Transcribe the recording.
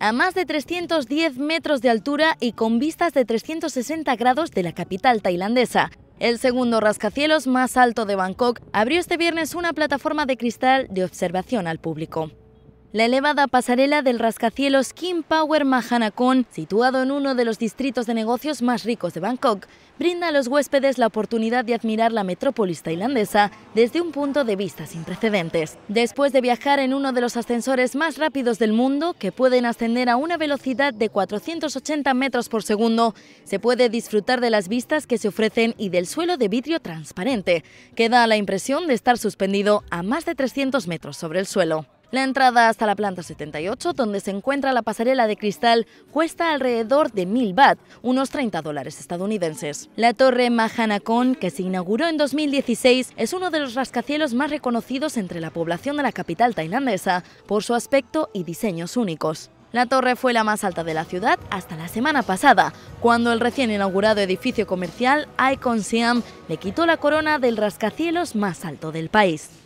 A más de 310 metros de altura y con vistas de 360 grados de la capital tailandesa, el segundo rascacielos más alto de Bangkok abrió este viernes una plataforma de cristal de observación al público. La elevada pasarela del rascacielos King Power Mahanakon, situado en uno de los distritos de negocios más ricos de Bangkok, brinda a los huéspedes la oportunidad de admirar la metrópolis tailandesa desde un punto de vista sin precedentes. Después de viajar en uno de los ascensores más rápidos del mundo, que pueden ascender a una velocidad de 480 metros por segundo, se puede disfrutar de las vistas que se ofrecen y del suelo de vidrio transparente, que da la impresión de estar suspendido a más de 300 metros sobre el suelo. La entrada hasta la planta 78, donde se encuentra la pasarela de cristal, cuesta alrededor de 1.000 baht, unos 30 dólares estadounidenses. La torre Mahanakon, que se inauguró en 2016, es uno de los rascacielos más reconocidos entre la población de la capital tailandesa por su aspecto y diseños únicos. La torre fue la más alta de la ciudad hasta la semana pasada, cuando el recién inaugurado edificio comercial Icon Siam le quitó la corona del rascacielos más alto del país.